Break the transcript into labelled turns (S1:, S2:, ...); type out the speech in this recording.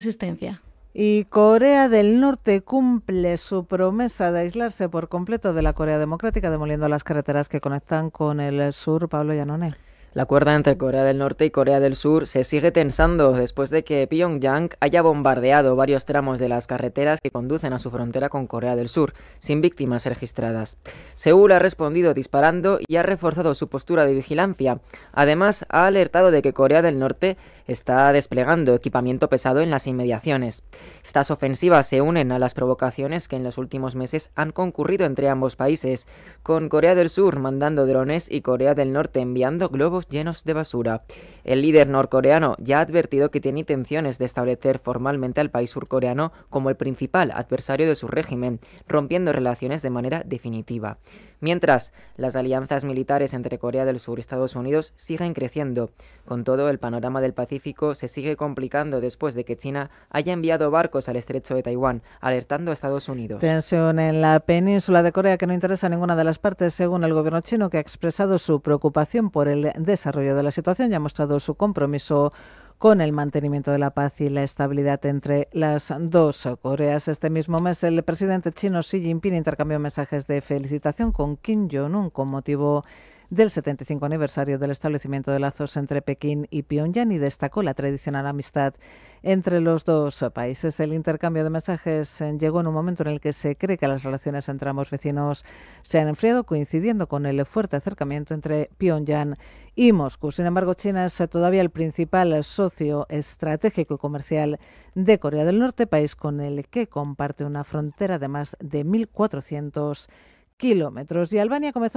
S1: resistencia.
S2: Y Corea del Norte cumple su promesa de aislarse por completo de la Corea Democrática, demoliendo las carreteras que conectan con el sur. Pablo Yanone.
S1: La cuerda entre Corea del Norte y Corea del Sur se sigue tensando después de que Pyongyang haya bombardeado varios tramos de las carreteras que conducen a su frontera con Corea del Sur, sin víctimas registradas. Seúl ha respondido disparando y ha reforzado su postura de vigilancia. Además, ha alertado de que Corea del Norte está desplegando equipamiento pesado en las inmediaciones. Estas ofensivas se unen a las provocaciones que en los últimos meses han concurrido entre ambos países, con Corea del Sur mandando drones y Corea del Norte enviando globos llenos de basura. El líder norcoreano ya ha advertido que tiene intenciones de establecer formalmente al país surcoreano como el principal adversario de su régimen, rompiendo relaciones de manera definitiva mientras las alianzas militares entre Corea del Sur y Estados Unidos siguen creciendo. Con todo, el panorama del Pacífico se sigue complicando después de que China haya enviado barcos al estrecho de Taiwán, alertando a Estados Unidos. Tensión
S2: en la península de Corea que no interesa a ninguna de las partes, según el gobierno chino, que ha expresado su preocupación por el desarrollo de la situación y ha mostrado su compromiso con el mantenimiento de la paz y la estabilidad entre las dos Coreas. Este mismo mes, el presidente chino Xi Jinping intercambió mensajes de felicitación con Kim Jong-un con motivo del 75 aniversario del establecimiento de lazos entre Pekín y Pyongyang y destacó la tradicional amistad entre los dos países. El intercambio de mensajes eh, llegó en un momento en el que se cree que las relaciones entre ambos vecinos se han enfriado, coincidiendo con el fuerte acercamiento entre Pyongyang y Moscú. Sin embargo, China es todavía el principal socio estratégico y comercial de Corea del Norte, país con el que comparte una frontera de más de 1.400 kilómetros. Y Albania comenzó